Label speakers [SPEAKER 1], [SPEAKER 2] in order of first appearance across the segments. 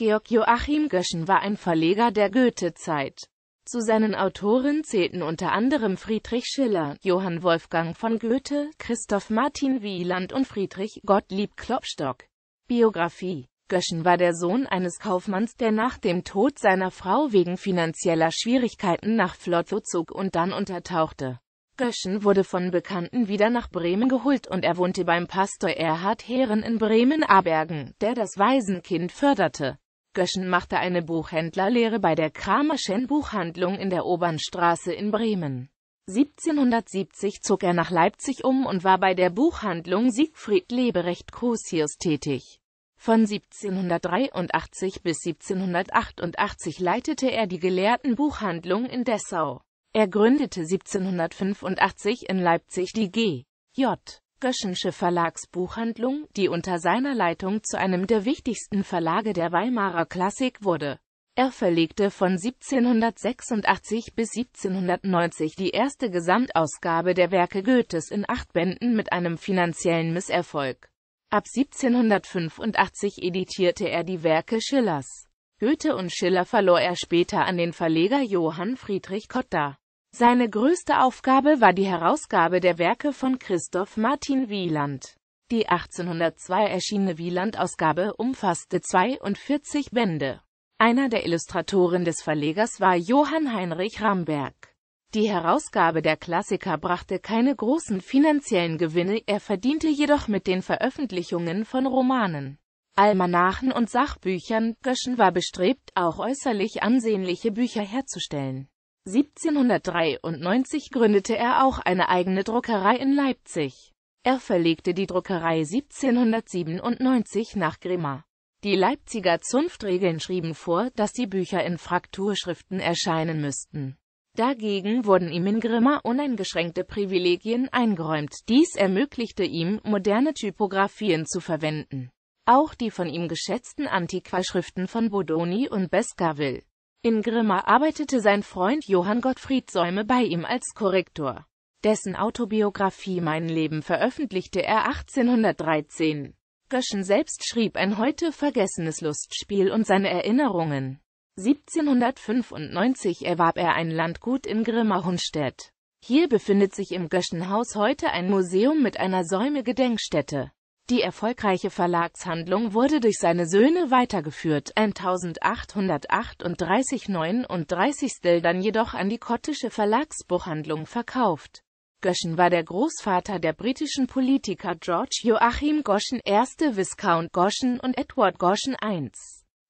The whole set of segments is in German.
[SPEAKER 1] Georg Joachim Göschen war ein Verleger der Goethe-Zeit. Zu seinen Autoren zählten unter anderem Friedrich Schiller, Johann Wolfgang von Goethe, Christoph Martin Wieland und Friedrich Gottlieb Klopstock. Biografie Göschen war der Sohn eines Kaufmanns, der nach dem Tod seiner Frau wegen finanzieller Schwierigkeiten nach Flotto zog und dann untertauchte. Göschen wurde von Bekannten wieder nach Bremen geholt und er wohnte beim Pastor Erhard Heeren in Bremen-Abergen, der das Waisenkind förderte. Göschen machte eine Buchhändlerlehre bei der Kramerschen Buchhandlung in der Obernstraße in Bremen. 1770 zog er nach Leipzig um und war bei der Buchhandlung Siegfried Leberecht Kosiers tätig. Von 1783 bis 1788 leitete er die Gelehrtenbuchhandlung in Dessau. Er gründete 1785 in Leipzig die G. J. Göschensche Verlagsbuchhandlung, die unter seiner Leitung zu einem der wichtigsten Verlage der Weimarer Klassik wurde. Er verlegte von 1786 bis 1790 die erste Gesamtausgabe der Werke Goethes in acht Bänden mit einem finanziellen Misserfolg. Ab 1785 editierte er die Werke Schillers. Goethe und Schiller verlor er später an den Verleger Johann Friedrich Kotta. Seine größte Aufgabe war die Herausgabe der Werke von Christoph Martin Wieland. Die 1802 erschienene Wieland-Ausgabe umfasste 42 Bände. Einer der Illustratoren des Verlegers war Johann Heinrich Ramberg. Die Herausgabe der Klassiker brachte keine großen finanziellen Gewinne, er verdiente jedoch mit den Veröffentlichungen von Romanen, Almanachen und Sachbüchern. Göschen war bestrebt, auch äußerlich ansehnliche Bücher herzustellen. 1793 gründete er auch eine eigene Druckerei in Leipzig. Er verlegte die Druckerei 1797 nach Grimma. Die Leipziger Zunftregeln schrieben vor, dass die Bücher in Frakturschriften erscheinen müssten. Dagegen wurden ihm in Grimma uneingeschränkte Privilegien eingeräumt. Dies ermöglichte ihm, moderne Typografien zu verwenden. Auch die von ihm geschätzten Antiquarschriften von Bodoni und Bescaville in Grimma arbeitete sein Freund Johann Gottfried Säume bei ihm als Korrektor. Dessen Autobiografie Mein Leben veröffentlichte er 1813. Göschen selbst schrieb ein heute vergessenes Lustspiel und seine Erinnerungen. 1795 erwarb er ein Landgut in Grimma-Hundstedt. Hier befindet sich im Göschenhaus heute ein Museum mit einer Säume-Gedenkstätte. Die erfolgreiche Verlagshandlung wurde durch seine Söhne weitergeführt. 1838 39 Still dann jedoch an die Kottische Verlagsbuchhandlung verkauft. Goschen war der Großvater der britischen Politiker George Joachim Goschen, I. Viscount Goschen und Edward Goschen I.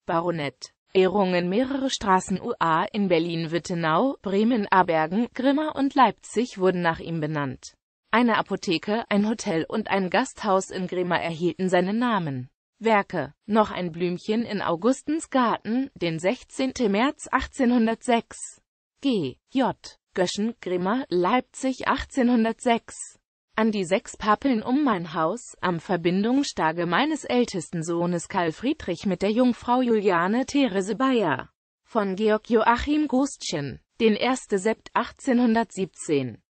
[SPEAKER 1] Baronet. Ehrungen mehrere Straßen UA in Berlin-Wittenau, Bremen-Abergen, Grimma und Leipzig wurden nach ihm benannt. Eine Apotheke, ein Hotel und ein Gasthaus in Grima erhielten seinen Namen. Werke, noch ein Blümchen in Augustens Garten, den 16. März 1806. G. J. Göschen, Grimma, Leipzig 1806. An die sechs Pappeln um mein Haus, am Verbindungstage meines ältesten Sohnes Karl Friedrich mit der Jungfrau Juliane Therese Bayer. Von Georg Joachim Gustchen, den 1. Sept 1817.